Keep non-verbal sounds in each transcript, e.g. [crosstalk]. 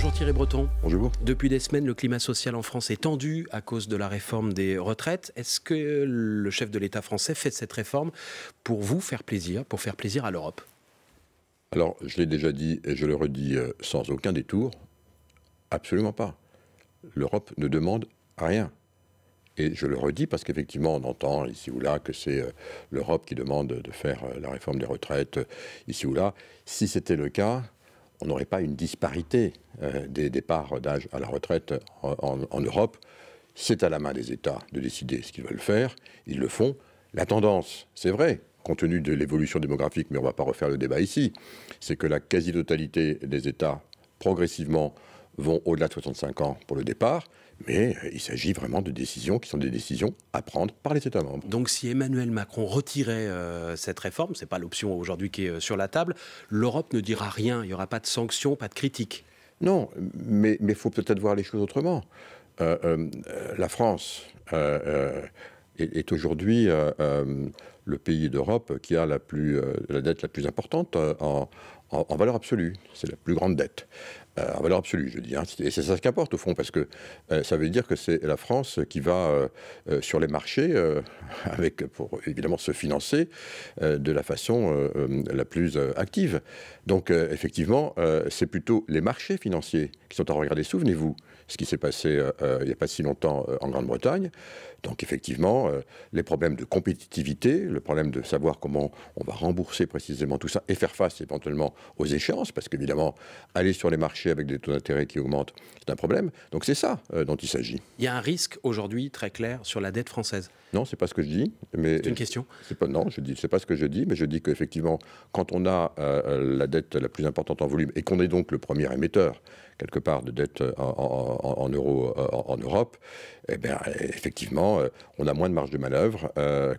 Bonjour Thierry Breton. Bonjour. Depuis des semaines, le climat social en France est tendu à cause de la réforme des retraites. Est-ce que le chef de l'État français fait cette réforme pour vous faire plaisir, pour faire plaisir à l'Europe Alors, je l'ai déjà dit et je le redis euh, sans aucun détour, absolument pas. L'Europe ne demande rien. Et je le redis parce qu'effectivement, on entend ici ou là que c'est euh, l'Europe qui demande de faire euh, la réforme des retraites ici ou là. Si c'était le cas, on n'aurait pas une disparité euh, des départs d'âge à la retraite en, en Europe. C'est à la main des États de décider ce qu'ils veulent faire. Ils le font. La tendance, c'est vrai, compte tenu de l'évolution démographique, mais on ne va pas refaire le débat ici, c'est que la quasi-totalité des États, progressivement, vont au-delà de 65 ans pour le départ, mais euh, il s'agit vraiment de décisions qui sont des décisions à prendre par les États membres. Donc si Emmanuel Macron retirait euh, cette réforme, ce n'est pas l'option aujourd'hui qui est euh, sur la table, l'Europe ne dira rien, il n'y aura pas de sanctions, pas de critiques. Non, mais il faut peut-être voir les choses autrement. la France est, aujourd'hui le pays d'Europe qui a la, plus, la dette la plus importante en, en valeur absolue. C'est la plus grande dette. Euh, en valeur absolue, je dis. Hein, et c'est ça ce qu'importe au fond, parce que euh, ça veut dire que c'est la France qui va euh, sur les marchés, [laughs] avec, pour évidemment se financer de la façon la plus active. Donc effectivement, c'est plutôt les marchés financiers qui sont à regarder. Souvenez-vous ce qui s'est passé il n'y a pas si longtemps en Grande-Bretagne. Donc effectivement, les problèmes de compétitivité, le problème de savoir comment on va rembourser précisément tout ça et faire face éventuellement aux échéances, parce qu'évidemment, aller sur les marchés, avec des taux d'intérêt qui augmentent, c'est un problème. Donc c'est ça euh, dont il s'agit. Il y a un risque aujourd'hui très clair sur la dette française. Non, c'est pas ce que je dis. Mais c'est une question. non, je dis, c'est pas ce que je dis, mais je dis qu'effectivement, quand on a euh, euh, la dette la plus importante en volume et qu'on est donc le premier émetteur quelque part de dette en, euros, en Europe, eh bien, effectivement, on a moins de marge de manœuvre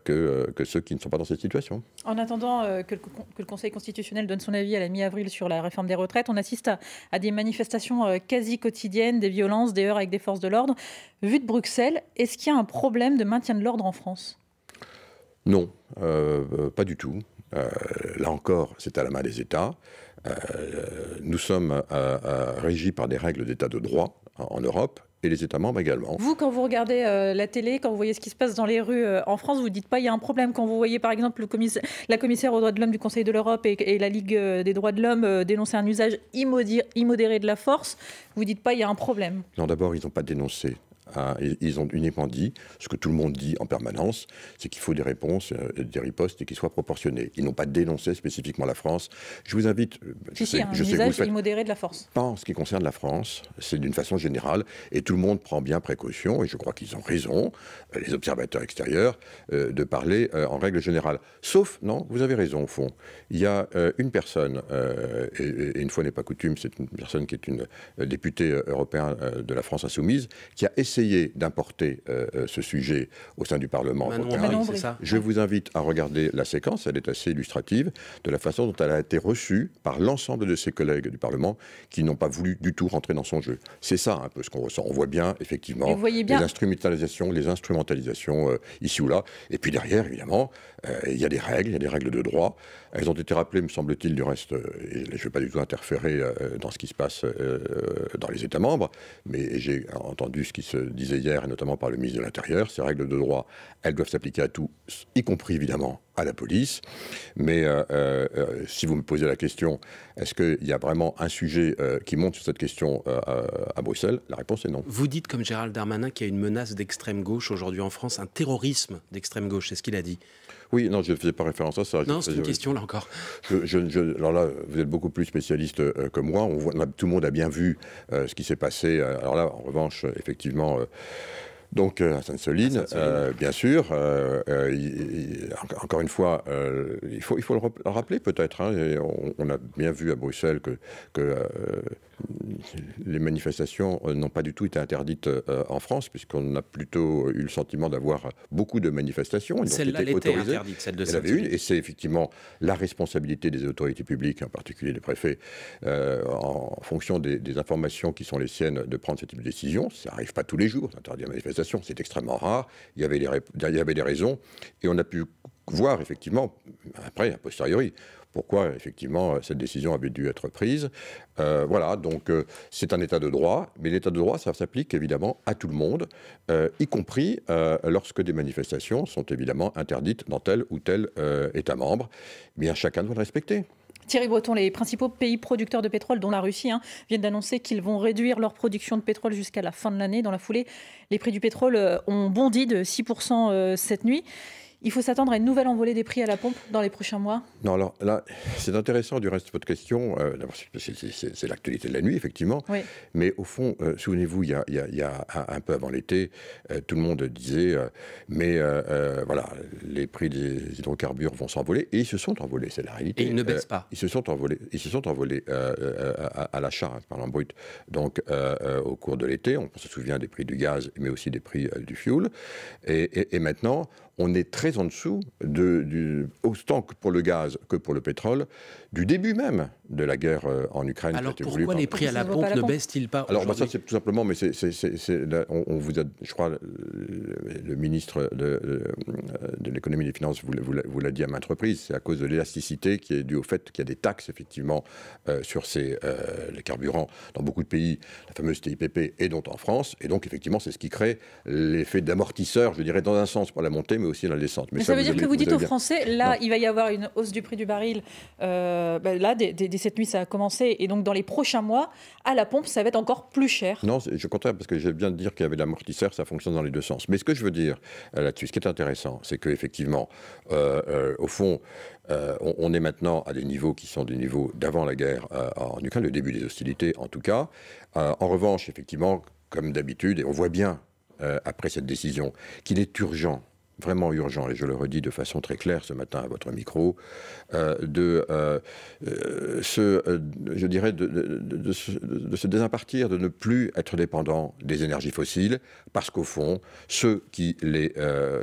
que, que, ceux qui ne sont pas dans cette situation. En attendant que, le, Conseil constitutionnel donne son avis à la mi-avril sur la réforme des retraites, on assiste à, à des manifestations euh, quasi quotidiennes, des violences, des heurts avec des forces de l'ordre. Vu de Bruxelles, est-ce qu'il y a un problème de maintien de l'ordre en France Non, euh, pas du tout. Euh, là encore, c'est à la main des États. nous sommes régis par des règles d'État de droit en Europe et les États membres également. Vous, quand vous regardez euh, la télé, quand vous voyez ce qui se passe dans les rues euh, en France, vous ne dites pas il y a un problème. Quand vous voyez par exemple le la commissaire aux droits de l'homme du Conseil de l'Europe et, la Ligue euh, des droits de l'homme dénoncer un usage immodéré de la force, vous ne dites pas il y a un problème. Non, d'abord, ils n'ont pas dénoncé Hein, ils ont uniquement dit ce que tout le monde dit en permanence, c'est qu'il faut des réponses, euh, des ripostes et qu'ils soient proportionnés Ils n'ont pas dénoncé spécifiquement la France. Je vous invite. Euh, je si, sais, si, un hein, je immodéré de la force. Pas en ce qui concerne la France, c'est d'une façon générale, et tout le monde prend bien précaution, et je crois qu'ils ont raison, euh, les observateurs extérieurs, de parler en règle générale. Sauf, non, vous avez raison au fond. Il y a une personne, et, une fois n'est pas coutume, c'est une personne qui est une députée européenne de la France insoumise, qui a essayé d'importer euh, euh, ce sujet au sein du Parlement Je vous invite à regarder la séquence, elle est assez illustrative, de la façon dont elle a été reçue par l'ensemble de ses collègues du Parlement qui n'ont pas voulu du tout rentrer dans son jeu. C'est ça un peu ce qu'on ressent. On voit bien, effectivement, les instrumentalisations, euh, ici ou là. Et puis derrière, évidemment, il y a des règles, il y a des règles de droit. Elles ont été rappelées, me semble-t-il, du reste, et je ne vais pas du tout interférer dans ce qui se passe dans les États membres, mais j'ai entendu ce qui se disait hier, et notamment par le ministre de l'Intérieur, ces règles de droit, elles doivent s'appliquer à tous, y compris évidemment à la police. Mais euh, euh, euh, si vous me posez la question, est-ce qu'il y a vraiment un sujet qui monte sur cette question à Bruxelles La réponse est non. Vous dites, comme Gérald Darmanin, qu'il y a une menace d'extrême gauche aujourd'hui en France, un terrorisme d'extrême gauche. C'est ce qu'il a dit. Oui, non, je ne faisais pas référence à ça. Non, c'est une question là encore. Je, alors là, vous êtes beaucoup plus spécialiste que moi. On tout le monde a bien vu ce qui s'est passé. Alors là, en revanche, effectivement, donc euh, à Sainte-Soline, euh, bien sûr, euh, encore une fois, il, faut, le rappeler peut-être. Hein, on, a bien vu à Bruxelles que, les manifestations n'ont pas du tout été interdites en France, puisqu'on a plutôt eu le sentiment d'avoir beaucoup de manifestations. Celle-là, était interdite, celle de une, Et c'est effectivement la responsabilité des autorités publiques, en particulier des préfets, en fonction des, informations qui sont les siennes, de prendre ce type de décision. Ça n'arrive pas tous les jours d'interdire manifestations. C'est extrêmement rare. Il y, avait des, y avait des raisons. Et on a pu voir, effectivement, après, a posteriori, pourquoi effectivement cette décision avait dû être prise. Euh, voilà, donc euh, c'est un état de droit, mais l'état de droit, ça s'applique évidemment à tout le monde, euh, y compris lorsque des manifestations sont évidemment interdites dans tel ou tel État membre. bien chacun doit le respecter. Thierry Breton, les principaux pays producteurs de pétrole, dont la Russie, hein, viennent d'annoncer qu'ils vont réduire leur production de pétrole jusqu'à la fin de l'année. Dans la foulée, les prix du pétrole euh, ont bondi de 6% euh, cette nuit. Il faut s'attendre à une nouvelle envolée des prix à la pompe dans les prochains mois Non, alors là, c'est intéressant du reste votre question. Euh, c'est l'actualité de la nuit, effectivement. Mais au fond, euh, souvenez-vous, il, y a, un peu avant l'été, euh, tout le monde disait euh, Mais voilà, les prix des hydrocarbures vont s'envoler. Et ils se sont envolés, c'est la réalité. Et ils ne baissent pas. ils se sont envolés, ils se sont envolés à, l'achat, hein, par brut. Donc, au cours de l'été, on se souvient des prix du gaz, mais aussi des prix du fuel. et maintenant, on est très en dessous, de, autant pour le gaz que pour le pétrole, du début même de la guerre euh, en Ukraine. Alors pourquoi les prix à la pompe ne baissent-ils pas Alors bah, ça c'est tout simplement, mais on, vous a, je crois, le, euh, le ministre euh, de, l'économie et des finances vous, l'a dit à maintes reprises, c'est à cause de l'élasticité qui est due au fait qu'il y a des taxes effectivement sur ces, les carburants dans beaucoup de pays, la fameuse TIPP, et dont en France, et donc effectivement c'est ce qui crée l'effet d'amortisseur, je dirais dans un sens pour la montée, mais aussi la descente. Mais, ça, veut dire que vous, dites aux Français, là, il va y avoir une hausse du prix du baril. Euh, bah, là, dès, cette nuit, ça a commencé. Et donc, dans les prochains mois, à la pompe, ça va être encore plus cher. Non, je contraire, parce que j'aime bien dire qu'il y avait l'amortisseur, ça fonctionne dans les deux sens. Mais ce que je veux dire euh, là-dessus, ce qui est intéressant, c'est qu'effectivement, euh, euh, au fond, on, est maintenant à des niveaux qui sont des niveaux d'avant la guerre en Ukraine, le début des hostilités en tout cas. en revanche, effectivement, comme d'habitude, et on voit bien après cette décision, qu'il est urgent vraiment urgent, et je le redis de façon très claire ce matin à votre micro, euh, de euh, euh, ce, je dirais, de, se, de, se, désimpartir, de ne plus être dépendant des énergies fossiles, parce qu'au fond, ceux qui les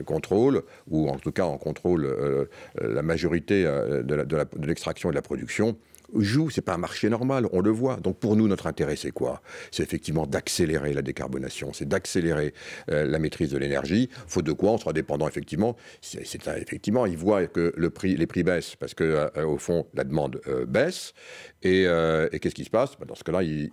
contrôlent, ou en tout cas en contrôlent la majorité de l'extraction et de la production, joue. C'est pas un marché normal, on le voit. Donc pour nous, notre intérêt, c'est quoi C'est effectivement d'accélérer la décarbonation, c'est d'accélérer euh, la maîtrise de l'énergie. Faute de quoi on sera dépendant effectivement. C'est effectivement, ils voient que les prix baissent parce que euh, au fond la demande euh, baisse. Euh, et, qu'est-ce qui se passe bah, Dans ce cas-là, ils,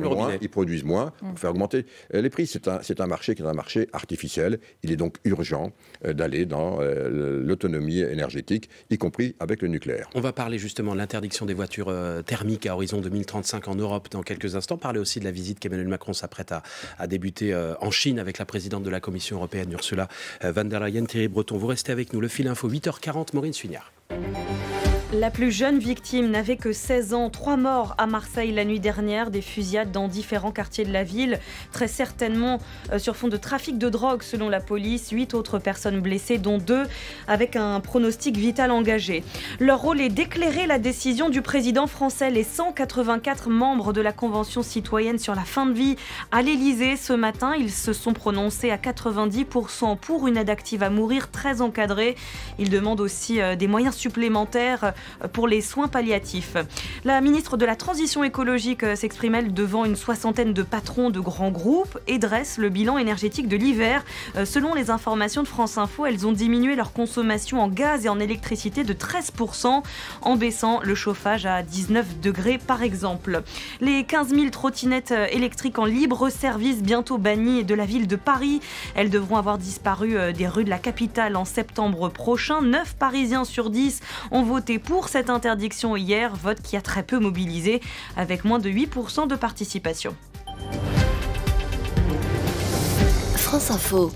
moins, ils produisent moins mm. pour faire augmenter euh, les prix. C'est un, marché qui est un marché artificiel. Il est donc urgent euh, d'aller dans l'autonomie énergétique, y compris avec le nucléaire. On va parler justement de l'interdiction des voitures thermiques à horizon 2035 en Europe dans quelques instants. Parler aussi de la visite qu'Emmanuel Macron s'apprête à, à, débuter en Chine avec la présidente de la Commission européenne, Ursula von der Leyen. Thierry Breton, vous restez avec nous. Le fil info, 8h40, Maureen Suignard. La plus jeune victime n'avait que 16 ans. Trois morts à Marseille la nuit dernière, des fusillades dans différents quartiers de la ville, très certainement euh, sur fond de trafic de drogue selon la police. Huit autres personnes blessées, dont deux avec un pronostic vital engagé. Leur rôle est d'éclairer la décision du président français. Les 184 membres de la Convention citoyenne sur la fin de vie à l'Élysée ce matin, ils se sont prononcés à 90% pour une aide active à mourir très encadrée. Ils demandent aussi euh, des moyens supplémentaires pour les soins palliatifs. La ministre de la Transition écologique euh, s'exprime, elle, devant une soixantaine de patrons de grands groupes et dresse le bilan énergétique de l'hiver. Euh, selon les informations de France Info, elles ont diminué leur consommation en gaz et en électricité de 13% en baissant le chauffage à 19 degrés par exemple. Les 15 000 trottinettes euh, électriques en libre service bientôt bannies de la ville de Paris, elles devront avoir disparu des rues de la capitale en septembre prochain. 9 Parisiens sur 10 ont voté pour pour cette interdiction hier, vote qui a très peu mobilisé, avec moins de 8% de participation. France Info.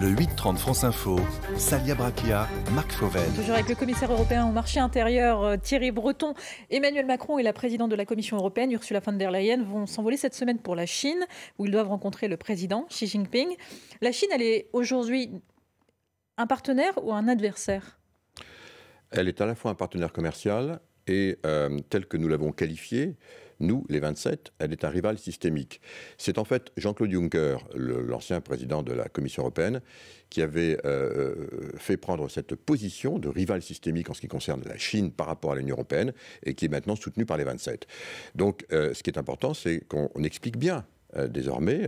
Le 8-30 France Info, Salia Braquia, Marc Fauvel. Toujours avec le commissaire européen au marché intérieur euh, Thierry Breton. Emmanuel Macron et la présidente de la Commission européenne Ursula von der Leyen vont s'envoler cette semaine pour la Chine, où ils doivent rencontrer le président Xi Jinping. La Chine, elle est aujourd'hui un partenaire ou un adversaire elle est à la fois un partenaire commercial et, euh, tel que nous l'avons qualifié, nous, les 27, elle est un rival systémique. C'est en fait Jean-Claude Juncker, l'ancien président de la Commission européenne, qui avait euh, euh, fait prendre cette position de rival systémique en ce qui concerne la Chine par rapport à l'Union européenne et qui est maintenant soutenue par les 27. Donc ce qui est important, c'est qu'on explique bien désormais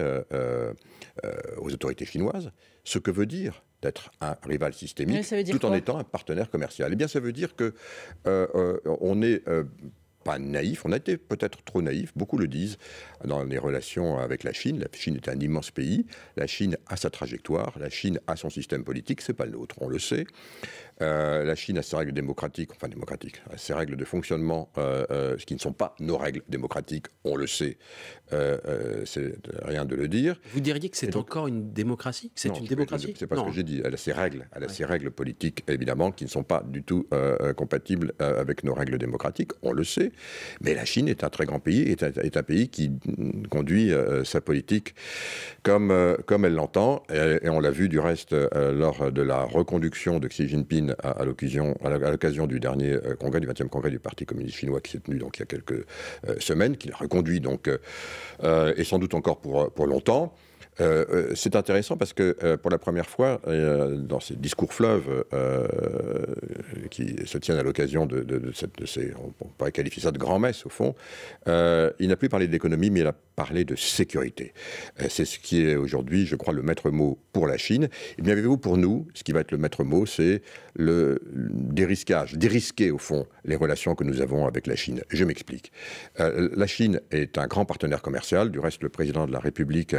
aux autorités chinoises ce que veut dire être un rival systémique, tout en étant un partenaire commercial. Eh bien, ça veut dire que euh, euh, on est euh, pas naïf, on a été peut-être trop naïf, beaucoup le disent, dans les relations avec la Chine. La Chine est un immense pays, la Chine a sa trajectoire, la Chine a son système politique, c'est pas le nôtre, on le sait. Euh, la Chine a ses règles démocratiques, enfin démocratiques, ses règles de fonctionnement, euh, euh qui ne sont pas nos règles démocratiques, on le sait. Euh, c'est rien de le dire. Vous diriez que c'est encore une démocratie C'est une démocratie C'est pas ce que j'ai dit. Elle a ses règles, elle a ses règles politiques, évidemment, qui ne sont pas du tout compatibles avec nos règles démocratiques, on le sait. Mais la Chine est un très grand pays, est un, pays qui mm, conduit sa politique comme, comme elle l'entend, et, et, on l'a vu du reste lors de la reconduction de Xi Jinping à, à l'occasion du dernier euh, congrès, du 20e congrès du Parti communiste chinois qui s'est tenu donc, il y a quelques euh, semaines, qu'il a reconduit donc, euh, et sans doute encore pour, pour longtemps. c'est intéressant parce que pour la première fois, dans ces discours fleuves qui se tiennent à l'occasion de, cette, de ces, on pourrait qualifier ça de grand-messe au fond, il n'a plus parlé d'économie, mais il a parlé de sécurité. c'est ce qui est aujourd'hui, je crois, le maître mot pour la Chine. Et bien, avez-vous pour nous, ce qui va être le maître mot, c'est le dérisquage, dérisquer au fond les relations que nous avons avec la Chine. Je m'explique. Euh, la Chine est un grand partenaire commercial. Du reste, le président de la République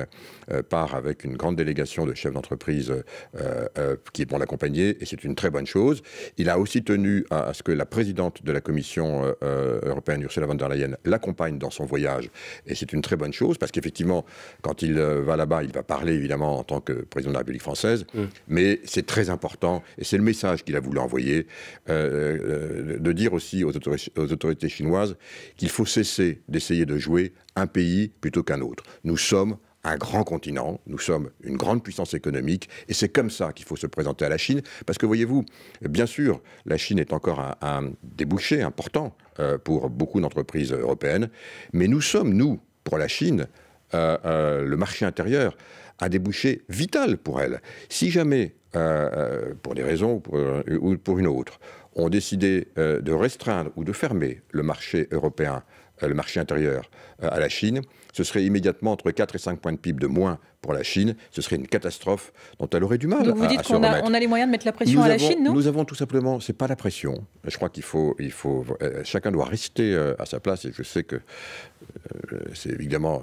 euh, part avec une grande délégation de chefs d'entreprise euh, qui qui vont l'accompagner et c'est une très bonne chose. Il a aussi tenu à, ce que la présidente de la Commission européenne, Ursula von der Leyen, l'accompagne dans son voyage et c'est une très bonne chose parce qu'effectivement, quand il va là-bas, il va parler évidemment en tant que président de la République française, mmh. mais c'est très important et c'est le message qu'il a voulu envoyer, euh, euh, de dire aussi aux, autorités chinoises qu'il faut cesser d'essayer de jouer un pays plutôt qu'un autre. Nous sommes un grand continent, nous sommes une grande puissance économique, et c'est comme ça qu'il faut se présenter à la Chine, parce que voyez-vous, bien sûr, la Chine est encore un, débouché important euh, pour beaucoup d'entreprises européennes, mais nous sommes, nous, pour la Chine, le marché intérieur, un débouché vital pour elle. Si jamais, euh, euh, pour des raisons ou pour euh, une autre, on décidait de restreindre ou de fermer le marché européen, le marché intérieur à la Chine, ce serait immédiatement entre 4 et 5 points de PIB de moins pour la Chine. Ce serait une catastrophe dont elle aurait du mal. Donc vous dites qu'on a, a, les moyens de mettre la pression à la Chine, non Nous avons tout simplement, c'est pas la pression. Je crois qu'il faut, il faut, euh, chacun doit rester euh, à sa place. Et je sais que euh, c'est évidemment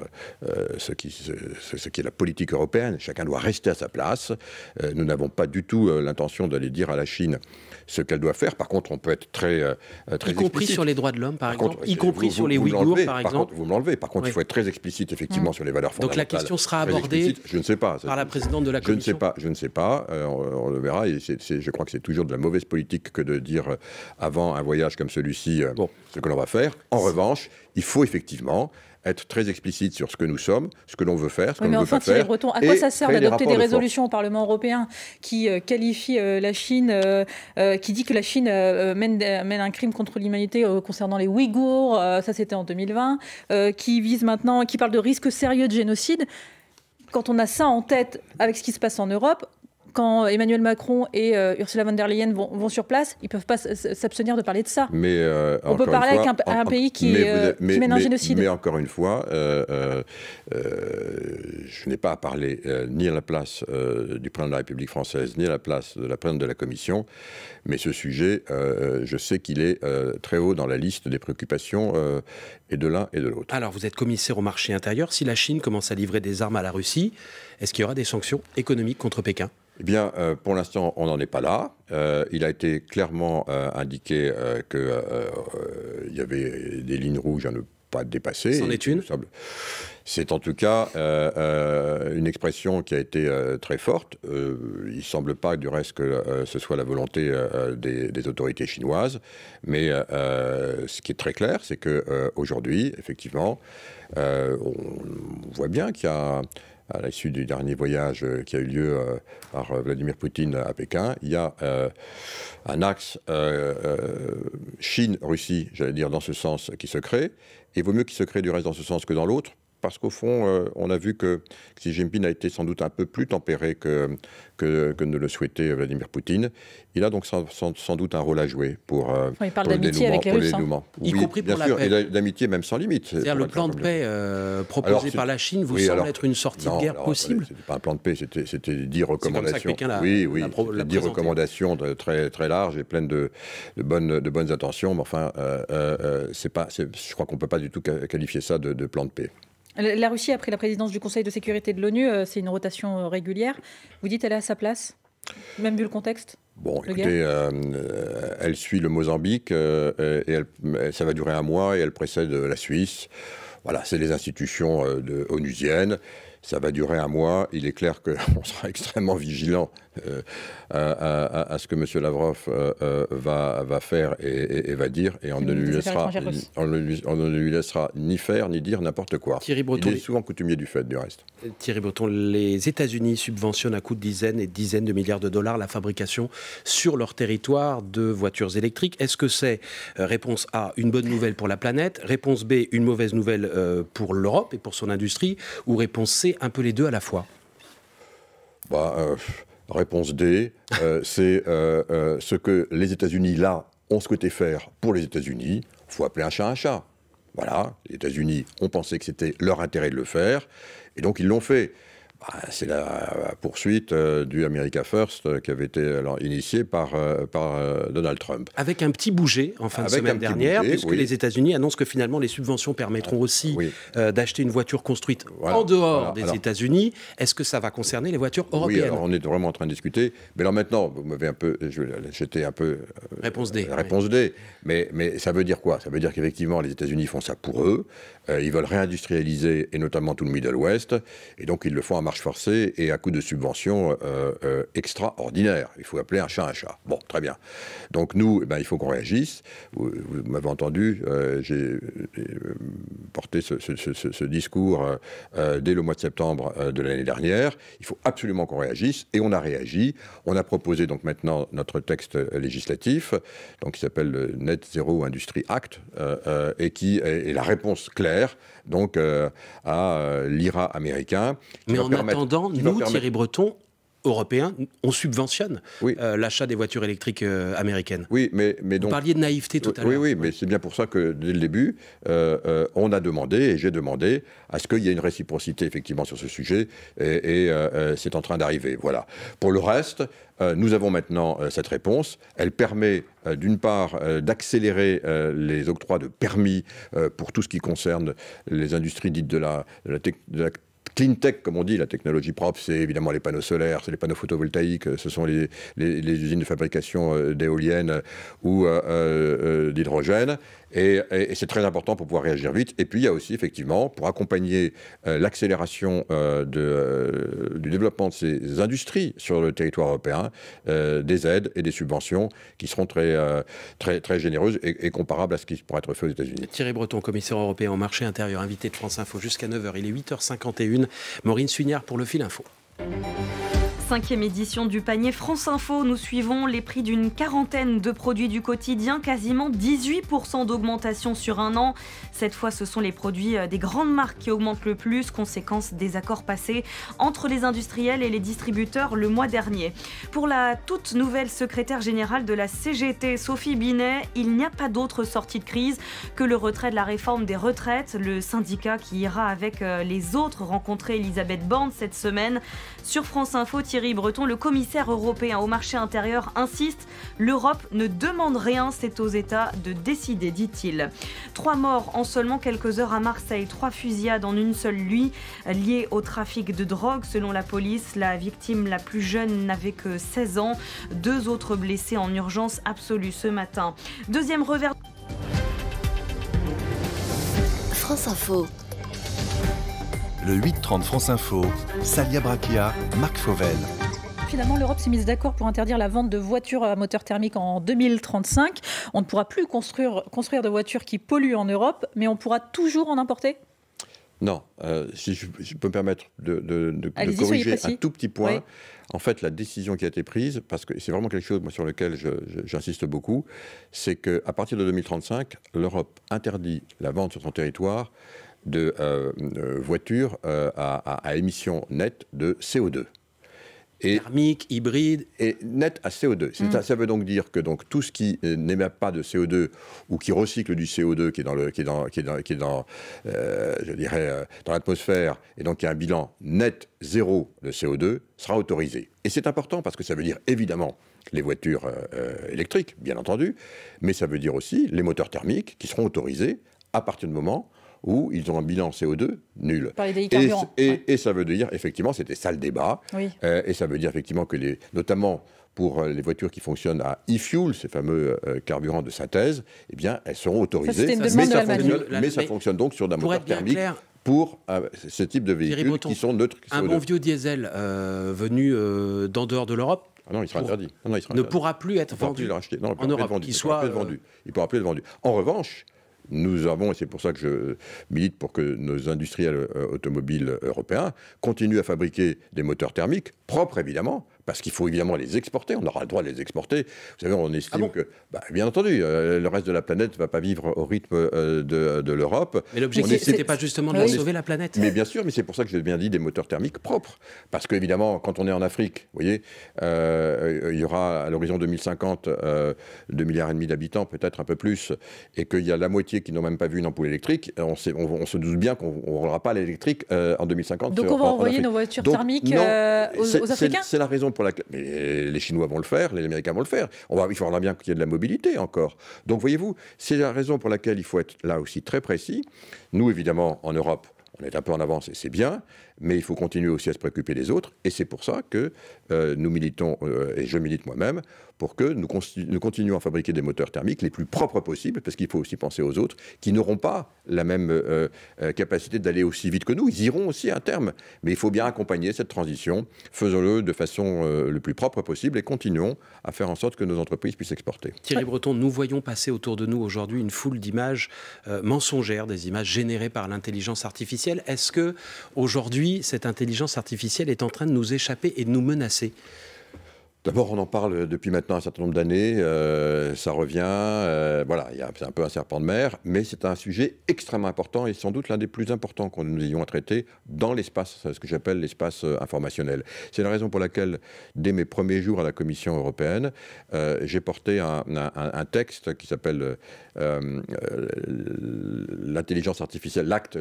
ce qui, ce, qui, est la politique européenne. Chacun doit rester à sa place. nous n'avons pas du tout l'intention d'aller dire à la Chine ce qu'elle doit faire. Par contre, on peut être très, très y compris sur les droits de l'homme, par, exemple, y compris sur les Ouïghours, par exemple. vous me l'enlevez. Par contre, il faut être très explicite effectivement mm. sur les valeurs Donc la question sera abordée je ne sais pas, par la présidente de la commission. Je ne sais pas, je ne sais pas. Euh, on, le verra. Et je crois que c'est toujours de la mauvaise politique que de dire euh, avant un voyage comme celui-ci euh, ce que l'on va faire. En revanche, il faut effectivement être très explicite sur ce que nous sommes, ce que l'on veut faire, ce l'on veut faire. veut enfin, pas faire. Breton, à quoi ça sert d'adopter des, résolutions au Parlement européen qui euh, qualifie euh, la Chine, euh, qui dit que la Chine mène, mène, un crime contre l'humanité concernant les Ouïghours, ça c'était en 2020, qui vise maintenant, qui parle de risque sérieux de génocide quand on a ça en tête avec ce qui se passe en Europe, quand Emmanuel Macron et euh, Ursula von der Leyen vont, sur place, ils ne peuvent pas s'abstenir de parler de ça. Mais, euh, On peut parler fois, un, pays qui, euh, mais, mène mais, un génocide. Mais encore une fois, euh, je n'ai pas à parler ni à la place du président de la République française, ni à la place de la présidente de la Commission. Mais ce sujet, je sais qu'il est très haut dans la liste des préoccupations et de l'un et de l'autre. Alors, vous êtes commissaire au marché intérieur. Si la Chine commence à livrer des armes à la Russie, est-ce qu'il y aura des sanctions économiques contre Pékin eh bien, euh, pour l'instant, on n'en est pas là. Euh, il a été clairement euh, indiqué qu'il y avait des lignes rouges à ne pas dépasser. C'en est une C'est en tout cas une expression qui a été très forte. il ne semble pas, du reste, que ce soit la volonté des, des, autorités chinoises. Mais ce qui est très clair, c'est qu'aujourd'hui, effectivement, on voit bien qu'il y a à suite du dernier voyage euh, qui a eu lieu euh, par euh, Vladimir Poutine à Pékin, il y a un axe Chine-Russie, j'allais dire dans ce sens, qui se crée. Et vaut mieux qu'il se crée du reste dans ce sens que dans l'autre, parce qu'au fond, euh, on a vu que Xi Jinping a été sans doute un peu plus tempéré que, que, ne le souhaitait Vladimir Poutine. Il a donc sans, doute un rôle à jouer pour, euh, il parle avec les Russes, hein. y compris bien pour sûr, la paix. Et d'amitié même sans limite. C'est-à-dire le plan de paix euh, proposé par la Chine vous semble être une sortie de guerre alors, possible n'était pas un plan de paix, c'était, dix recommandations. ça oui, oui, la dix recommandations très très larges et pleines de, bonnes de bonnes intentions, mais enfin, c'est pas, je crois qu'on peut pas du tout qualifier ça de, de plan de paix. La Russie a pris la présidence du Conseil de sécurité de l'ONU, euh, c'est une rotation euh, régulière. Vous dites elle est à sa place, même vu le contexte Bon, écoutez, euh, elle suit le Mozambique et ça va durer un mois et elle précède la Suisse. Voilà, c'est les institutions onusiennes. Ça va durer un mois. Il est clair qu'on [laughs] sera extrêmement vigilant euh, à, ce que M. Lavrov euh, euh, va, va, faire et, va dire, et on ne, lui laissera, on, ne lui, laissera ni faire ni dire n'importe quoi. Thierry Breton, Il est souvent coutumier du fait, du reste. Thierry Breton, les États-Unis subventionnent à coups de dizaines et dizaines de milliards de dollars la fabrication sur leur territoire de voitures électriques. Est-ce que c'est, réponse A, une bonne nouvelle pour la planète, réponse B, une mauvaise nouvelle pour l'Europe et pour son industrie, ou réponse C, un peu les deux à la fois bah, Réponse D, euh, c'est euh, euh, ce que les États-Unis, là, ont souhaité faire pour les États-Unis. Il faut appeler un chat un chat. Voilà, les États-Unis ont pensé que c'était leur intérêt de le faire, et donc ils l'ont fait. Bah, c'est la poursuite euh, du America First euh, qui avait été alors, initiée par, euh, par Donald Trump. Avec un petit bouger en fin de semaine dernière, puisque les États-Unis annoncent que finalement les subventions permettront ah, aussi d'acheter une voiture construite en dehors des États-Unis. Est-ce que ça va concerner les voitures européennes Oui, alors on est vraiment en train de discuter. Mais alors maintenant, vous m'avez un peu, j'étais un peu réponse D. réponse D. Mais mais ça veut dire quoi Ça veut dire qu'effectivement les États-Unis font ça pour eux. ils veulent réindustrialiser et notamment tout le Middle West, et donc ils le font à Forcé forcée et à coût de subventions euh, euh extraordinaires. Il faut appeler un chat un chat. Bon, très bien. Donc nous, eh ben, il faut qu'on réagisse. Vous, m'avez entendu, euh, j'ai euh, porté ce, discours dès le mois de septembre de l'année dernière. Il faut absolument qu'on réagisse et on a réagi. On a proposé donc maintenant notre texte législatif, donc qui s'appelle le Net Zero Industry Act, et qui est la réponse claire donc à l'IRA américain. Mais attendant, nous, Thierry Breton, européens, on subventionne euh, l'achat des voitures électriques euh, américaines. Oui, mais, mais donc, Vous parliez de naïveté tout à l'heure. Oui, mais c'est bien pour ça que dès le début, euh, on a demandé, et j'ai demandé, à ce qu'il y ait une réciprocité effectivement sur ce sujet, et, c'est en train d'arriver. Voilà. Pour le reste, nous avons maintenant cette réponse. Elle permet d'une part d'accélérer les octrois de permis pour tout ce qui concerne les industries dites de la, de de la clean tech, comme on dit, la technologie propre, c'est évidemment les panneaux solaires, c'est les panneaux photovoltaïques, ce sont les, les usines de fabrication euh, d'éoliennes ou euh, euh, d'hydrogène. Et, c'est très important pour pouvoir réagir vite. Et puis, il y a aussi, effectivement, pour accompagner euh, l'accélération euh, euh, du développement de ces industries sur le territoire européen, des aides et des subventions qui seront très, très, très généreuses et, comparables à ce qui pourrait être fait aux États-Unis. Thierry Breton, commissaire européen au marché intérieur, invité de France Info jusqu'à 9h. Il est 8h51. Maureen Suignard pour le fil info. Cinquième édition du panier France Info, nous suivons les prix d'une quarantaine de produits du quotidien, quasiment 18% d'augmentation sur un an. Cette fois, ce sont les produits euh, des grandes marques qui augmentent le plus, conséquence des accords passés entre les industriels et les distributeurs le mois dernier. Pour la toute nouvelle secrétaire générale de la CGT, Sophie Binet, il n'y a pas d'autre sortie de crise que le retrait de la réforme des retraites, le syndicat qui ira avec euh, les autres rencontrer Elisabeth Borne cette semaine. Sur France Info, Thierry Breton, le commissaire européen au marché intérieur, insiste l'Europe ne demande rien, c'est aux États de décider, dit-il. Trois morts en seulement quelques heures à Marseille, trois fusillades en une seule nuit liées au trafic de drogue. Selon la police, la victime la plus jeune n'avait que 16 ans. Deux autres blessés en urgence absolue ce matin. Deuxième revers. France Info le 8 France Info, Salia Braquia, Marc Fauvel. Finalement, l'Europe s'est mise d'accord pour interdire la vente de voitures à moteur thermique en 2035. On ne pourra plus construire, construire de voitures qui polluent en Europe, mais on pourra toujours en importer non, euh, si je, peux me permettre de, corriger un tout petit point. En fait, la décision qui a été prise, parce que c'est vraiment quelque chose sur lequel j'insiste beaucoup, c'est qu'à partir de 2035, l'Europe interdit la vente sur son territoire de euh, euh, voitures euh, à, à, émission nette de CO2. Et, Thermique, hybride. Et net à CO2. Mm. Ça, veut donc dire que donc, tout ce qui n'émet pas de CO2 ou qui recycle du CO2 qui est dans, le, qui est dans, qui est dans, je dirais, dans l'atmosphère et donc qui a un bilan net zéro de CO2 sera autorisé. Et c'est important parce que ça veut dire évidemment les voitures électriques, bien entendu, mais ça veut dire aussi les moteurs thermiques qui seront autorisés à partir du moment où ils ont un bilan CO2 nul. Et, et, ça veut dire, effectivement, c'était ça le débat, euh, et ça veut dire effectivement que, les, notamment pour euh, les voitures qui fonctionnent à e-fuel, ces fameux euh, carburants de synthèse, eh bien, elles seront autorisées, mais, ça fonctionne, donc sur d'un moteur thermique. pour ce type de véhicules qui sont neutres. Un bon vieux diesel venu d'en dehors de l'Europe ah non, il sera interdit. ne pourra plus être vendu. en Europe. il ne pourra plus être vendu. En revanche, nous avons, et c'est pour ça que je milite pour que nos industriels euh, automobiles euh, européens continuent à fabriquer des moteurs thermiques, propres évidemment, parce qu'il faut évidemment les exporter, on aura le droit de les exporter. Vous savez, on estime ah que, bah, bien entendu, euh, le reste de la planète ne va pas vivre au rythme euh, de, l'Europe. Mais l'objectif, ce n'était pas justement de sauver la planète. Mais bien sûr, mais c'est pour ça que j'ai bien dit des moteurs thermiques propres. Parce qu'évidemment, quand on est en Afrique, vous voyez, euh, il y aura à l'horizon 2050 2 milliards et demi d'habitants, peut-être un peu plus, et qu'il y a la moitié qui n'ont même pas vu une ampoule électrique, on, on, se doute bien qu'on ne roulera pas l'électrique en 2050. Donc on va envoyer nos voitures thermiques aux, Africains C'est la raison mais les Chinois vont le faire, les Américains vont le faire. On va, il faudra bien qu'il y ait de la mobilité encore. Donc voyez-vous, c'est la raison pour laquelle il faut être là aussi très précis. Nous, évidemment, en Europe, on est un peu en avance et c'est bien mais il faut continuer aussi à se préoccuper des autres. Et c'est pour ça que euh, nous militons, euh, et je milite moi-même, pour que nous, continuons continuions à fabriquer des moteurs thermiques les plus propres possibles, parce qu'il faut aussi penser aux autres qui n'auront pas la même euh, capacité d'aller aussi vite que nous. Ils iront aussi à terme. Mais il faut bien accompagner cette transition. Faisons-le de façon le plus propre possible et continuons à faire en sorte que nos entreprises puissent exporter. Thierry Breton, nous voyons passer autour de nous aujourd'hui une foule d'images mensongères, des images générées par l'intelligence artificielle. Est-ce que aujourd'hui cette intelligence artificielle est en train de nous échapper et de nous menacer. D'abord, on en parle depuis maintenant un certain nombre d'années, euh, ça revient, euh, voilà, c'est un peu un serpent de mer, mais c'est un sujet extrêmement important et sans doute l'un des plus importants que nous ayons à traiter dans l'espace, ce que j'appelle l'espace euh, informationnel. C'est la raison pour laquelle, dès mes premiers jours à la Commission européenne, j'ai porté un, un, texte qui s'appelle l'intelligence artificielle, l'acte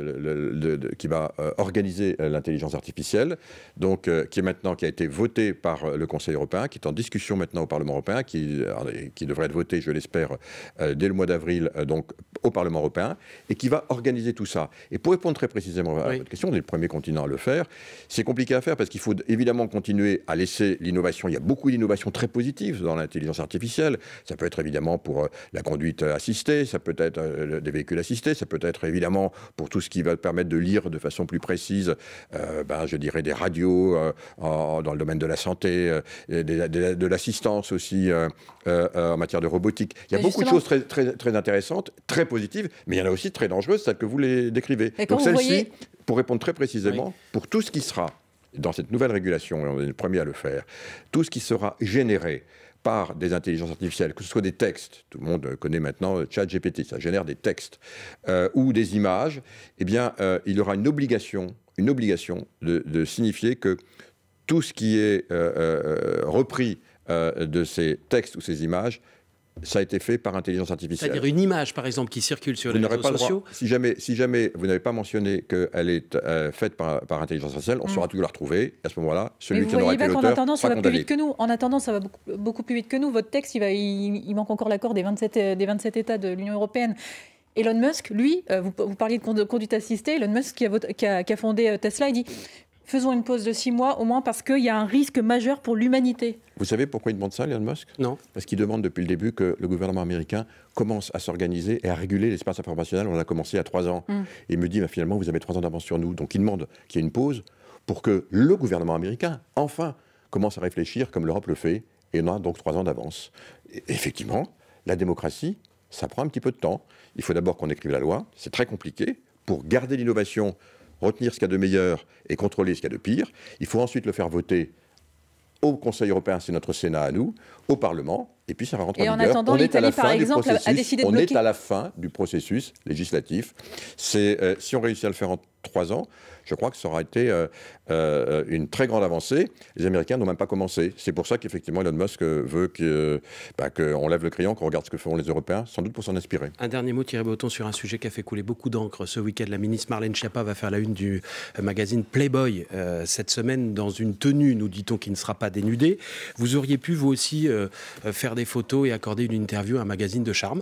qui va organiser l'intelligence artificielle, donc qui est maintenant, qui a été voté par le Conseil européen, qui est en discussion maintenant au Parlement européen, qui, euh, qui devrait être voté, je l'espère, euh, dès le mois d'avril, euh, donc au Parlement européen, et qui va organiser tout ça. Et pour répondre très précisément à votre question, on est le premier continent à le faire. C'est compliqué à faire parce qu'il faut évidemment continuer à laisser l'innovation. Il y a beaucoup d'innovations très positives dans l'intelligence artificielle. Ça peut être évidemment pour la conduite assistée, ça peut être des véhicules assistés, ça peut être évidemment pour tout ce qui va permettre de lire de façon plus précise, ben, je dirais des radios dans le domaine de la santé, des de l'assistance aussi euh, euh, en matière de robotique. Il y a beaucoup de choses très, très, très, intéressantes, très positives, mais il y en a aussi très dangereuses, celles que vous les décrivez. Donc celle-ci, pour répondre très précisément, pour tout ce qui sera dans cette nouvelle régulation, on est le premier à le faire, tout ce qui sera généré par des intelligences artificielles, que ce soit des textes, tout le monde connaît maintenant ChatGPT, ça génère des textes, euh, ou des images, eh bien, il y aura une obligation, une obligation de, de signifier que tout ce qui est euh, euh, repris euh, de ces textes ou ces images ça a été fait par intelligence artificielle. C'est-à-dire une image, par exemple, qui circule sur les réseaux sociaux. si, jamais, si jamais vous n'avez pas mentionné qu'elle est faite par, intelligence artificielle, on sera mm. saura tout la retrouver. À ce moment-là, celui qui qui pas l'auteur En attendant, ça va plus vite que nous. En attendant, ça va beaucoup, plus vite que nous. Votre texte, il, va, il, manque encore l'accord des 27, des 27 États de l'Union européenne. Elon Musk, lui, vous, parliez de conduite assistée, Elon Musk qui a, qui a fondé Tesla, il dit faisons une pause de six mois au moins parce qu'il y a un risque majeur pour l'humanité. Vous savez pourquoi il demande ça, Elon Musk Non. Parce qu'il demande depuis le début que le gouvernement américain commence à s'organiser et à réguler l'espace informationnel. On a commencé à trois ans. Et mm. il me dit, bah, finalement, vous avez trois ans d'avance sur nous. Donc il demande qu'il y ait une pause pour que le gouvernement américain, enfin, commence à réfléchir comme l'Europe le fait. Et on a donc trois ans d'avance. Effectivement, la démocratie, ça prend un petit peu de temps. Il faut d'abord qu'on écrive la loi. C'est très compliqué. Pour garder l'innovation retenir ce qu'il y a de meilleur et contrôler ce qu'il y a de pire. Il faut ensuite le faire voter au Conseil européen, c'est notre Sénat à nous, au Parlement, et puis ça va rentrer en, Attendant, on est à par exemple, a processus. De on est à la fin du processus législatif. Euh, si on réussit à le faire en trois ans, je crois que ça aura été euh, euh, une très grande avancée. Les Américains n'ont même pas commencé. C'est pour ça qu'effectivement Elon Musk veut qu'on bah, lève le crayon, qu'on regarde ce que feront les Européens, sans doute pour s'en inspirer. Un dernier mot, Thierry Breton, sur un sujet qui a fait couler beaucoup d'encre. Ce week-end, la ministre Marlène Schiappa va faire la une du magazine Playboy cette semaine dans une tenue, nous dit-on, qui ne sera pas dénudée. Vous auriez pu, vous aussi, faire des photos et accorder une interview à un magazine de charme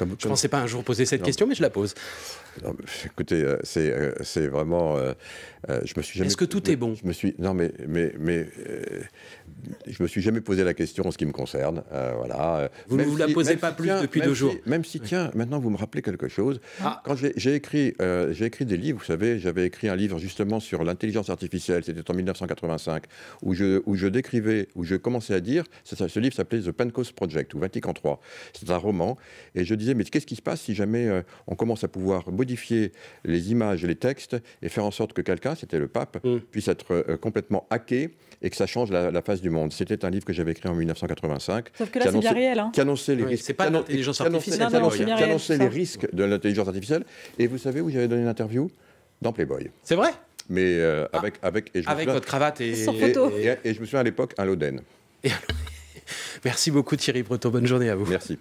Je ne pensais pas un jour poser cette question, mais je la pose écoutez, euh, c'est, euh, c'est vraiment. Euh, je me suis jamais, Est-ce que tout est bon je me suis, Non, mais, mais, mais je me suis jamais posé la question en ce qui me concerne. voilà. Vous ne vous la posez pas plus depuis deux jours. même si, tiens, maintenant vous me rappelez quelque chose. Ah. Quand j'ai, écrit, j'ai écrit des livres, vous savez, j'avais écrit un livre justement sur l'intelligence artificielle, c'était en 1985, où je, où je décrivais, où je commençais à dire, ce livre s'appelait The Pencoast Project, ou Vatican III. C'est un roman, et je disais, mais qu'est-ce qui se passe si jamais on commence à pouvoir modifier les images les textes et faire en sorte que quelqu'un, c'était le pape, mm. puisse être euh, complètement hacké et que ça change la, face du monde. C'était un livre que j'avais écrit en 1985. Sauf que là, c'est bien réel. Hein. les risques. C'est pas l'intelligence artificielle. de l'intelligence artificielle. Et vous savez où j'avais donné une interview Dans Playboy. C'est vrai Mais euh, avec... Ah, avec, et je votre cravate et... Et, je me souviens à l'époque, un Loden. [laughs] Merci beaucoup Thierry Breton. Bonne journée à vous. Merci.